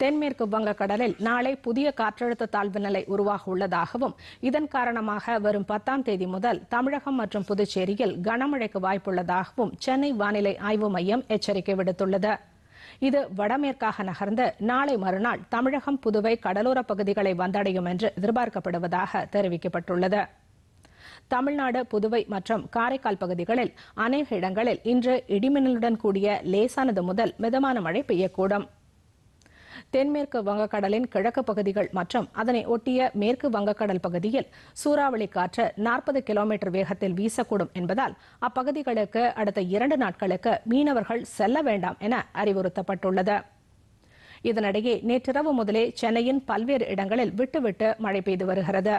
தென்மேற்கு வங்கக்கடலில் நாளை புதிய காற்றழுத்த தாழ்வு நிலை உருவாக உள்ளதாகவும் இதன் காரணமாக வரும் பத்தாம் தேதி முதல் தமிழகம் மற்றும் புதுச்சேரியில் கனமழைக்கு வாய்ப்புள்ளதாகவும் சென்னை வானிலை ஆய்வு மையம் எச்சரிக்கை விடுத்துள்ளது இது வடமேற்காக நகர்ந்து நாளை மறுநாள் தமிழகம் புதுவை கடலோரப் பகுதிகளை வந்தடையும் என்று எதிர்பார்க்கப்படுவதாக தெரிவிக்கப்பட்டுள்ளது தமிழ்நாடு புதுவை மற்றும் காரைக்கால் பகுதிகளில் அநேக இடங்களில் இன்று இடிமின்னலுடன் கூடிய லேசானது முதல் மிதமான மழை பெய்யக்கூடும் தென்மேற்கு வங்கக்கடலின் கிழக்கு பகுதிகள் மற்றும் அதனை ஒட்டிய மேற்கு வங்கக்கடல் பகுதியில் சூறாவளி காற்று நாற்பது கிலோமீட்டர் வேகத்தில் வீசக்கூடும் என்பதால் அப்பகுதிகளுக்கு அடுத்த இரண்டு நாட்களுக்கு மீனவர்கள் செல்ல வேண்டாம் என அறிவுறுத்தப்பட்டுள்ளது இதனிடையே நேற்றிரவு முதலே சென்னையின் பல்வேறு இடங்களில் விட்டுவிட்டு மழை பெய்து வருகிறது